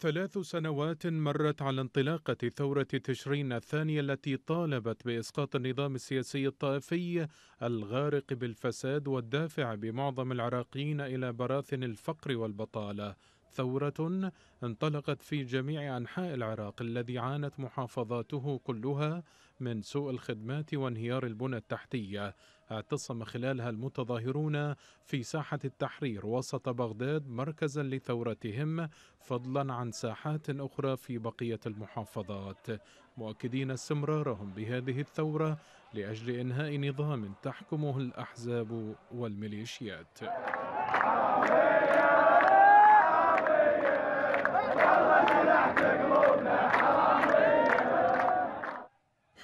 ثلاث سنوات مرت على انطلاقة ثورة تشرين الثانية التي طالبت بإسقاط النظام السياسي الطائفي الغارق بالفساد والدافع بمعظم العراقيين إلى براثن الفقر والبطالة ثورة انطلقت في جميع أنحاء العراق الذي عانت محافظاته كلها من سوء الخدمات وانهيار البنى التحتية اعتصم خلالها المتظاهرون في ساحة التحرير وسط بغداد مركزا لثورتهم فضلا عن ساحات أخرى في بقية المحافظات مؤكدين استمرارهم بهذه الثورة لأجل إنهاء نظام تحكمه الأحزاب والميليشيات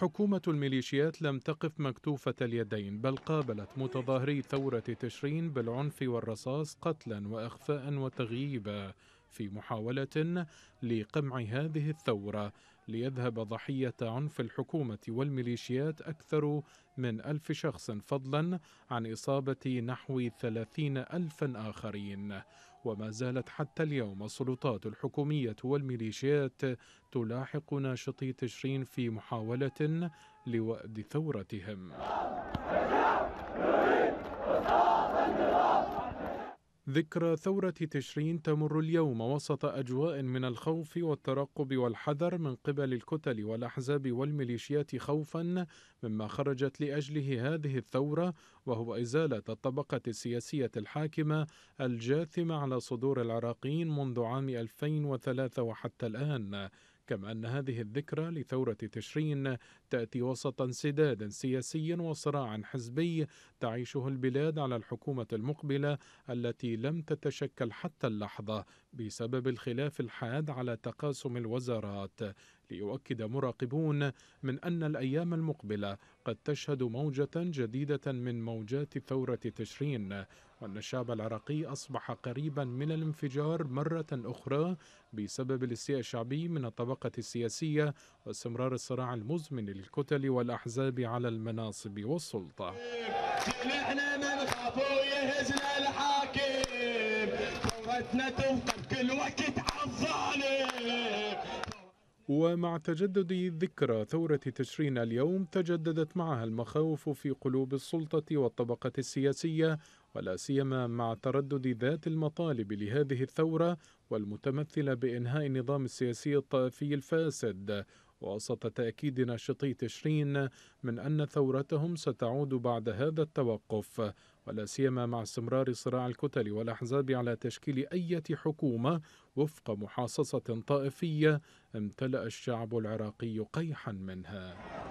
حكومة الميليشيات لم تقف مكتوفة اليدين بل قابلت متظاهري ثورة تشرين بالعنف والرصاص قتلا وإخفاء وتغييبا في محاولة لقمع هذه الثورة ليذهب ضحية عنف الحكومة والميليشيات أكثر من ألف شخص فضلا عن إصابة نحو ثلاثين ألفا آخرين وما زالت حتى اليوم السلطات الحكومية والميليشيات تلاحق ناشطي تشرين في محاولة لوأد ثورتهم ذكرى ثورة تشرين تمر اليوم وسط أجواء من الخوف والترقب والحذر من قبل الكتل والأحزاب والميليشيات خوفا مما خرجت لأجله هذه الثورة وهو إزالة الطبقة السياسية الحاكمة الجاثمة على صدور العراقيين منذ عام 2003 وحتى الآن كما أن هذه الذكرى لثورة تشرين تأتي وسط انسداد سياسي وصراع حزبي تعيشه البلاد على الحكومة المقبلة التي لم تتشكل حتى اللحظة بسبب الخلاف الحاد على تقاسم الوزارات ليؤكد مراقبون من أن الأيام المقبلة قد تشهد موجة جديدة من موجات ثورة تشرين وأن الشعب العراقي أصبح قريبا من الانفجار مرة أخرى بسبب الاستياء الشعبي من الطبقة السياسية واستمرار الصراع المزمن للكتل والأحزاب على المناصب والسلطة نحن من خافوا يهزنا الحاكم ثورتنا تنقل الوقت ومع تجدد ذكرى ثورة تشرين اليوم تجددت معها المخاوف في قلوب السلطة والطبقة السياسية ولا سيما مع تردد ذات المطالب لهذه الثورة والمتمثلة بإنهاء النظام السياسي الطائفي الفاسد وسط تأكيد ناشطي تشرين من أن ثورتهم ستعود بعد هذا التوقف ولا سيما مع استمرار صراع الكتل والأحزاب على تشكيل أي حكومة وفق محاصصة طائفية امتلأ الشعب العراقي قيحا منها